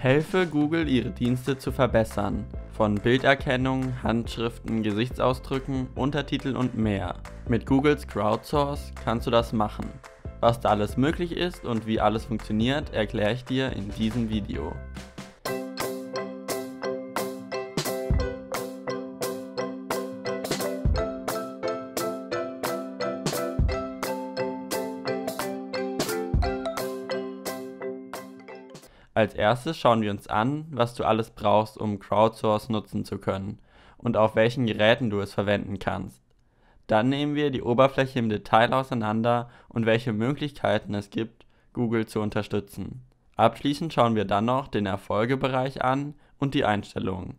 Helfe Google, ihre Dienste zu verbessern. Von Bilderkennung, Handschriften, Gesichtsausdrücken, Untertiteln und mehr. Mit Googles Crowdsource kannst du das machen. Was da alles möglich ist und wie alles funktioniert, erkläre ich dir in diesem Video. Als erstes schauen wir uns an, was du alles brauchst, um Crowdsource nutzen zu können und auf welchen Geräten du es verwenden kannst. Dann nehmen wir die Oberfläche im Detail auseinander und welche Möglichkeiten es gibt, Google zu unterstützen. Abschließend schauen wir dann noch den Erfolgebereich an und die Einstellungen.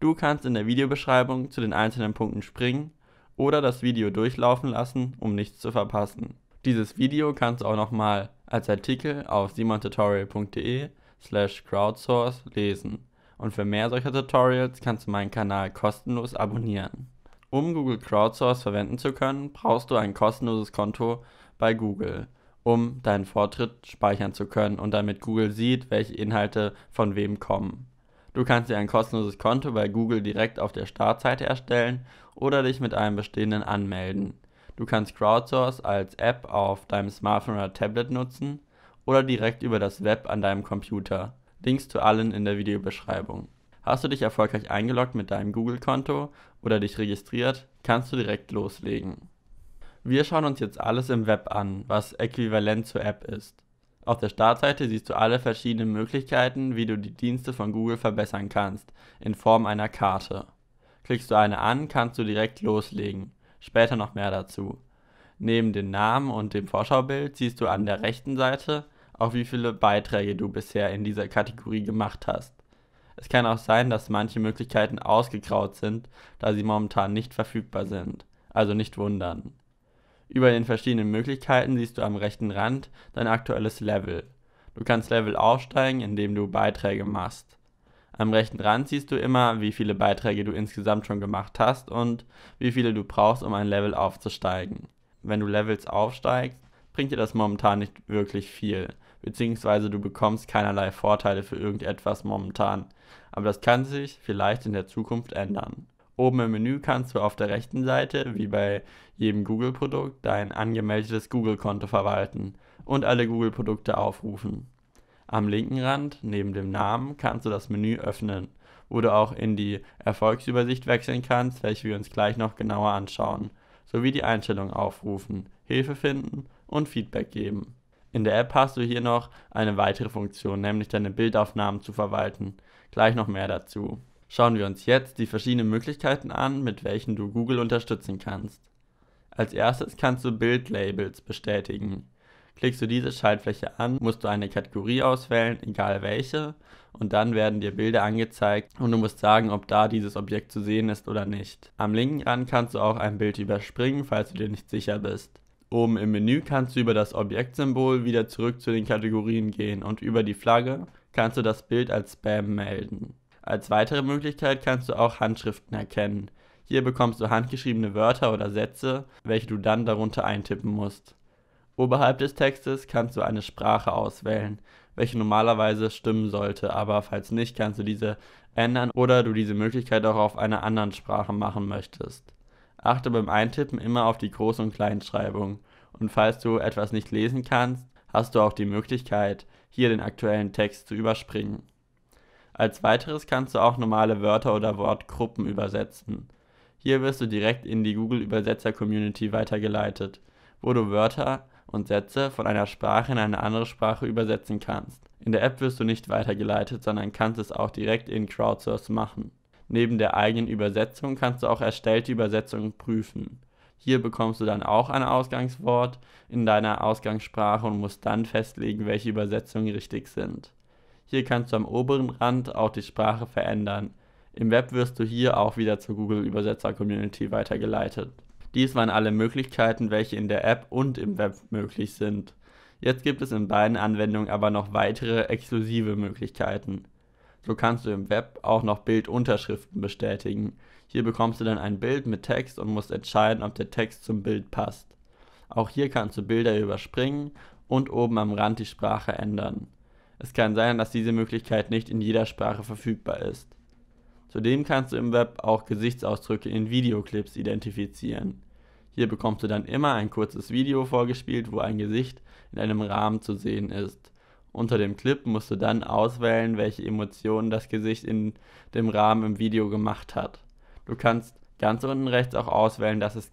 Du kannst in der Videobeschreibung zu den einzelnen Punkten springen oder das Video durchlaufen lassen, um nichts zu verpassen. Dieses Video kannst du auch nochmal als Artikel auf simontutorial.de slash crowdsource lesen. Und für mehr solcher Tutorials kannst du meinen Kanal kostenlos abonnieren. Um Google Crowdsource verwenden zu können, brauchst du ein kostenloses Konto bei Google, um deinen Vortritt speichern zu können und damit Google sieht, welche Inhalte von wem kommen. Du kannst dir ein kostenloses Konto bei Google direkt auf der Startseite erstellen oder dich mit einem bestehenden anmelden. Du kannst Crowdsource als App auf deinem Smartphone oder Tablet nutzen oder direkt über das Web an deinem Computer. Links zu allen in der Videobeschreibung. Hast du dich erfolgreich eingeloggt mit deinem Google-Konto oder dich registriert, kannst du direkt loslegen. Wir schauen uns jetzt alles im Web an, was äquivalent zur App ist. Auf der Startseite siehst du alle verschiedenen Möglichkeiten, wie du die Dienste von Google verbessern kannst, in Form einer Karte. Klickst du eine an, kannst du direkt loslegen. Später noch mehr dazu. Neben den Namen und dem Vorschaubild siehst du an der rechten Seite auch wie viele Beiträge du bisher in dieser Kategorie gemacht hast. Es kann auch sein, dass manche Möglichkeiten ausgegraut sind, da sie momentan nicht verfügbar sind. Also nicht wundern. Über den verschiedenen Möglichkeiten siehst du am rechten Rand dein aktuelles Level. Du kannst Level aufsteigen, indem du Beiträge machst. Am rechten Rand siehst du immer, wie viele Beiträge du insgesamt schon gemacht hast und wie viele du brauchst, um ein Level aufzusteigen. Wenn du Levels aufsteigst, bringt dir das momentan nicht wirklich viel, beziehungsweise du bekommst keinerlei Vorteile für irgendetwas momentan. Aber das kann sich vielleicht in der Zukunft ändern. Oben im Menü kannst du auf der rechten Seite, wie bei jedem Google-Produkt, dein angemeldetes Google-Konto verwalten und alle Google-Produkte aufrufen. Am linken Rand, neben dem Namen, kannst du das Menü öffnen, wo du auch in die Erfolgsübersicht wechseln kannst, welche wir uns gleich noch genauer anschauen, sowie die Einstellungen aufrufen, Hilfe finden und Feedback geben. In der App hast du hier noch eine weitere Funktion, nämlich deine Bildaufnahmen zu verwalten. Gleich noch mehr dazu. Schauen wir uns jetzt die verschiedenen Möglichkeiten an, mit welchen du Google unterstützen kannst. Als erstes kannst du Bildlabels bestätigen. Klickst du diese Schaltfläche an, musst du eine Kategorie auswählen, egal welche, und dann werden dir Bilder angezeigt und du musst sagen, ob da dieses Objekt zu sehen ist oder nicht. Am linken Rand kannst du auch ein Bild überspringen, falls du dir nicht sicher bist. Oben im Menü kannst du über das Objektsymbol wieder zurück zu den Kategorien gehen und über die Flagge kannst du das Bild als Spam melden. Als weitere Möglichkeit kannst du auch Handschriften erkennen. Hier bekommst du handgeschriebene Wörter oder Sätze, welche du dann darunter eintippen musst. Oberhalb des Textes kannst du eine Sprache auswählen, welche normalerweise stimmen sollte, aber falls nicht, kannst du diese ändern oder du diese Möglichkeit auch auf einer anderen Sprache machen möchtest. Achte beim Eintippen immer auf die Groß- und Kleinschreibung. Und falls du etwas nicht lesen kannst, hast du auch die Möglichkeit, hier den aktuellen Text zu überspringen. Als weiteres kannst du auch normale Wörter oder Wortgruppen übersetzen. Hier wirst du direkt in die Google Übersetzer Community weitergeleitet, wo du Wörter und Sätze von einer Sprache in eine andere Sprache übersetzen kannst. In der App wirst du nicht weitergeleitet, sondern kannst es auch direkt in Crowdsource machen. Neben der eigenen Übersetzung kannst du auch erstellte Übersetzungen prüfen. Hier bekommst du dann auch ein Ausgangswort in deiner Ausgangssprache und musst dann festlegen, welche Übersetzungen richtig sind. Hier kannst du am oberen Rand auch die Sprache verändern. Im Web wirst du hier auch wieder zur Google Übersetzer Community weitergeleitet. Dies waren alle Möglichkeiten, welche in der App und im Web möglich sind. Jetzt gibt es in beiden Anwendungen aber noch weitere exklusive Möglichkeiten. So kannst du im Web auch noch Bildunterschriften bestätigen. Hier bekommst du dann ein Bild mit Text und musst entscheiden, ob der Text zum Bild passt. Auch hier kannst du Bilder überspringen und oben am Rand die Sprache ändern. Es kann sein, dass diese Möglichkeit nicht in jeder Sprache verfügbar ist. Zudem kannst du im Web auch Gesichtsausdrücke in Videoclips identifizieren. Hier bekommst du dann immer ein kurzes Video vorgespielt, wo ein Gesicht in einem Rahmen zu sehen ist. Unter dem Clip musst du dann auswählen, welche Emotionen das Gesicht in dem Rahmen im Video gemacht hat. Du kannst ganz unten rechts auch auswählen, dass es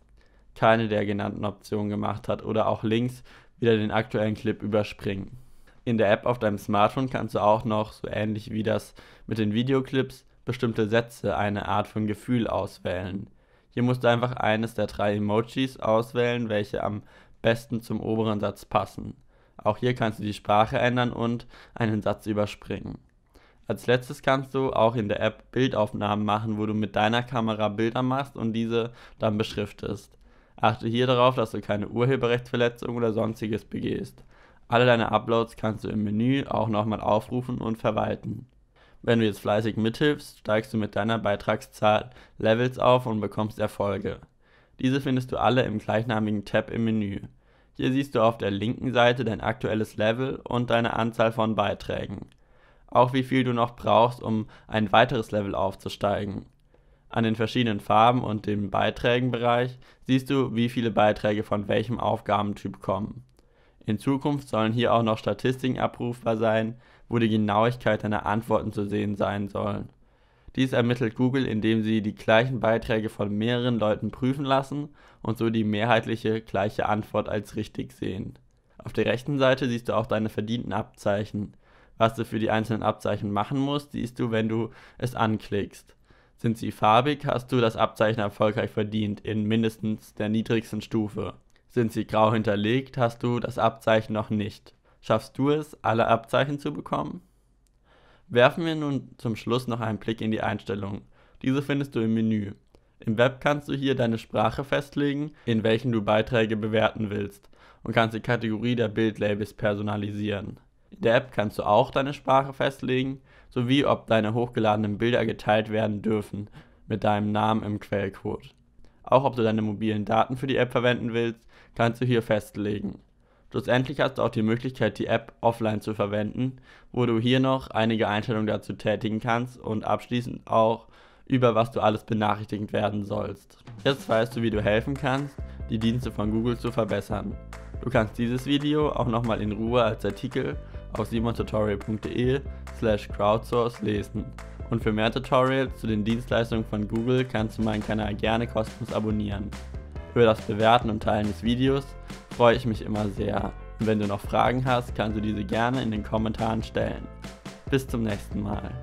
keine der genannten Optionen gemacht hat oder auch links wieder den aktuellen Clip überspringen. In der App auf deinem Smartphone kannst du auch noch, so ähnlich wie das mit den Videoclips, bestimmte Sätze, eine Art von Gefühl auswählen. Hier musst du einfach eines der drei Emojis auswählen, welche am besten zum oberen Satz passen. Auch hier kannst du die Sprache ändern und einen Satz überspringen. Als letztes kannst du auch in der App Bildaufnahmen machen, wo du mit deiner Kamera Bilder machst und diese dann beschriftest. Achte hier darauf, dass du keine Urheberrechtsverletzung oder sonstiges begehst. Alle deine Uploads kannst du im Menü auch nochmal aufrufen und verwalten. Wenn du jetzt fleißig mithilfst, steigst du mit deiner Beitragszahl Levels auf und bekommst Erfolge. Diese findest du alle im gleichnamigen Tab im Menü. Hier siehst du auf der linken Seite dein aktuelles Level und deine Anzahl von Beiträgen. Auch wie viel du noch brauchst, um ein weiteres Level aufzusteigen. An den verschiedenen Farben und dem Beiträgenbereich siehst du, wie viele Beiträge von welchem Aufgabentyp kommen. In Zukunft sollen hier auch noch Statistiken abrufbar sein, wo die Genauigkeit deiner Antworten zu sehen sein sollen. Dies ermittelt Google, indem sie die gleichen Beiträge von mehreren Leuten prüfen lassen und so die mehrheitliche gleiche Antwort als richtig sehen. Auf der rechten Seite siehst du auch deine verdienten Abzeichen. Was du für die einzelnen Abzeichen machen musst, siehst du, wenn du es anklickst. Sind sie farbig, hast du das Abzeichen erfolgreich verdient, in mindestens der niedrigsten Stufe. Sind sie grau hinterlegt, hast du das Abzeichen noch nicht. Schaffst du es, alle Abzeichen zu bekommen? Werfen wir nun zum Schluss noch einen Blick in die Einstellungen. Diese findest du im Menü. Im Web kannst du hier deine Sprache festlegen, in welchen du Beiträge bewerten willst und kannst die Kategorie der Bildlabels personalisieren. In der App kannst du auch deine Sprache festlegen, sowie ob deine hochgeladenen Bilder geteilt werden dürfen mit deinem Namen im Quellcode. Auch ob du deine mobilen Daten für die App verwenden willst, kannst du hier festlegen. Schlussendlich hast du auch die Möglichkeit, die App offline zu verwenden, wo du hier noch einige Einstellungen dazu tätigen kannst und abschließend auch über was du alles benachrichtigt werden sollst. Jetzt weißt du, wie du helfen kannst, die Dienste von Google zu verbessern. Du kannst dieses Video auch nochmal in Ruhe als Artikel auf simontutorial.de slash crowdsource lesen. Und für mehr Tutorials zu den Dienstleistungen von Google kannst du meinen Kanal gerne kostenlos abonnieren. Über das Bewerten und Teilen des Videos freue ich mich immer sehr. Und wenn du noch Fragen hast, kannst du diese gerne in den Kommentaren stellen. Bis zum nächsten Mal.